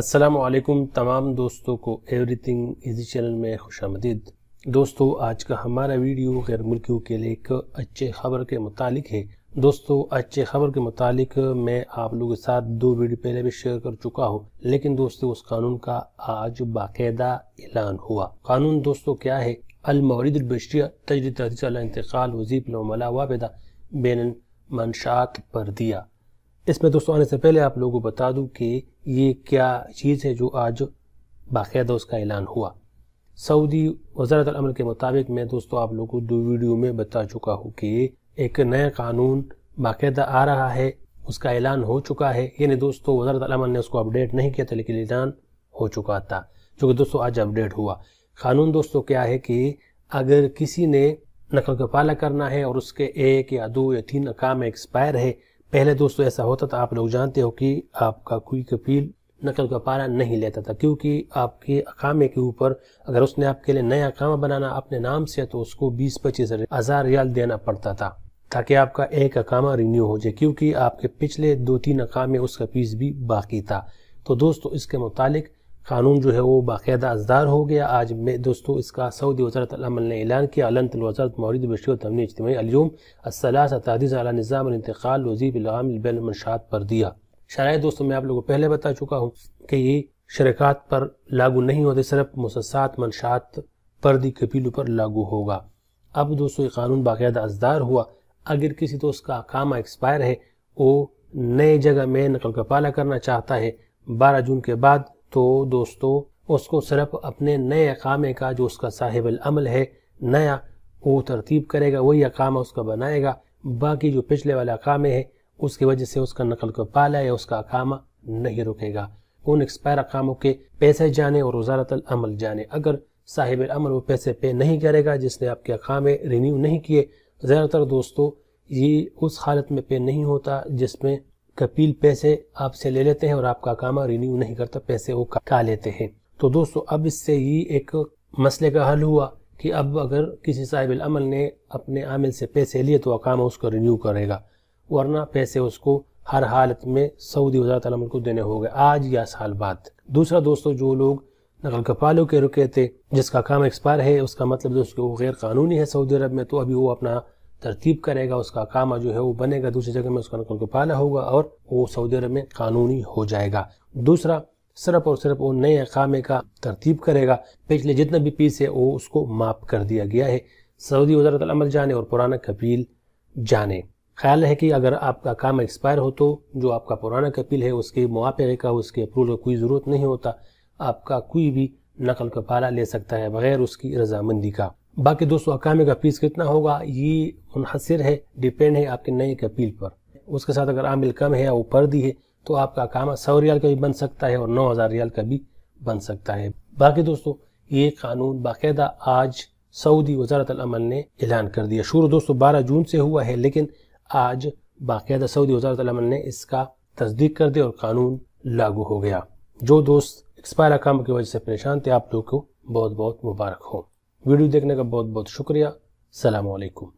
असलकुम तमाम दोस्तों को एवरीथिंग इजी चैनल में खुश आमदीद दोस्तों आज का हमारा वीडियो गैर मुल्कियों के लिए एक अच्छे खबर के मुतालिक है दोस्तों अच्छे खबर के मुतालिक मैं आप लोगों के साथ दो वीडियो पहले भी शेयर कर चुका हूँ लेकिन दोस्तों उस कानून का आज बाकायदा ऐलान हुआ कानून दोस्तों क्या है अलमौरदबशिया तजद इंतकाल वजीब वाबेदा बेन मनशात पर दिया इसमें दोस्तों आने से पहले आप लोगों को बता दूं कि ये क्या चीज़ है जो आज बाकायदा उसका ऐलान हुआ सऊदी वजारत अमल के मुताबिक मैं दोस्तों आप लोगों को दो वीडियो में बता चुका हूँ कि एक नया कानून बाकायदा आ रहा है उसका ऐलान हो चुका है यानी दोस्तों वजारत अमल ने उसको अपडेट नहीं किया था लेकिन ऐलान हो चुका था जो कि दोस्तों आज अपडेट हुआ कानून दोस्तों क्या है कि अगर किसी ने नकल का पाला करना है और उसके एक या दो या तीन अकाम एक्सपायर है पहले दोस्तों ऐसा होता था आप लोग जानते हो कि आपका कोई कपील नकल का पारा नहीं लेता था क्योंकि आपके अकामे के ऊपर अगर उसने आपके लिए नया अकामा बनाना अपने नाम से तो उसको बीस पच्चीस हजार रियाल देना पड़ता था ताकि आपका एक अकामा रिन्यू हो जाए क्योंकि आपके पिछले दो तीन अकामे उसका फीस भी बाकी था तो दोस्तों इसके मुतालिक कानून जो है वो बाकायदा अजदार हो गया आज में दोस्तों इसका सऊदी वजारत अमल ने ऐलान किया अलनत मौरद बशी तमनी इजतमी अलियम असलास तहदीज़ अला निज़ाम इंतकाल वजीब पर दिया शराय दोस्तों मैं आप लोगों को पहले बता चुका हूँ कि ये शरकत पर लागू नहीं होते सिर्फ मुसात मनशात पर्दी कपीलों पर लागू होगा अब दोस्तों ये कानून बाकायदा अजदार हुआ अगर किसी दोस्त का काम एक्सपायर है वो नए जगह में नकल का पाला करना चाहता है बारह जून के बाद तो दोस्तों उसको सिर्फ अपने नए अकामे का जो उसका साहिब अमल है नया वो तरतीब करेगा वही अकामा उसका बनाएगा बाकी जो पिछले वाले अकामे हैं उसकी वजह से उसका नकल को पाला या उसका अकामा नहीं रुकेगा उन एक्सपायर अकामों के पैसे जाने और वजारत अमल जाने अगर साहिब अमल वो पैसे पे नहीं करेगा जिसने आपके अकामे रिन्यू नहीं किए ज़्यादातर दोस्तों ये उस हालत में पे नहीं होता जिसमें कपिल पैसे आपसे ले लेते हैं और आपका काम रिन्यू नहीं करता पैसे वो खा लेते हैं तो दोस्तों अब इससे ही एक मसले का हल हुआ कि अब अगर किसी साहिब अमल ने अपने आमिल से पैसे लिए तो अकामा उसको रिन्यू करेगा वरना पैसे उसको हर हालत में सऊदी वजारत अमल को देने हो गए आज या साल बाद दूसरा दोस्तों जो लोग नकल कपालों के रुके थे जिसका काम एक्सपायर है उसका मतलब दोस्तों गैर कानूनी है सऊदी अरब में तो अभी वो अपना तरतीब करेगा उसका काम जो है वो बनेगा दूसरी जगह में उसका नकल को पाला होगा और वो सऊदी अरब में कानूनी हो जाएगा दूसरा सिर्फ और सिर्फ वो नए अकामे का तरतीब करेगा पिछले जितना भी पीस है वो उसको माफ कर दिया गया है सऊदी वजारत अमल जाने और पुराना कपील जाने ख्याल है कि अगर आपका काम एक्सपायर हो तो जो आपका पुराना कपील है उसके मुआफे का उसके अप्रूवल का कोई ज़रूरत नहीं होता आपका कोई भी नकल का पाला ले सकता है बगैर उसकी रजामंदी का बाकी दोस्तों अकामे का फीस कितना होगा ये मुनहसर है डिपेंड है आपके नए अपील पर उसके साथ अगर आमिल कम है या ऊपर दी है तो आपका अकामा सौ रियाल का भी बन सकता है और नौ हज़ार रियाल का भी बन सकता है बाकी दोस्तों ये कानून बाकायदा आज सऊदी वजारत अमल ने ऐलान कर दिया शुरू दोस्तों बारह जून से हुआ है लेकिन आज बाकायदा सऊदी वजारत अमल ने इसका तस्दीक कर दिया और कानून लागू हो गया जो दोस्त एक्सपायर अकाम की वजह से परेशान थे आप लोग को बहुत बहुत मुबारक हो वीडियो देखने का बहुत बहुत शुक्रिया सलामकुम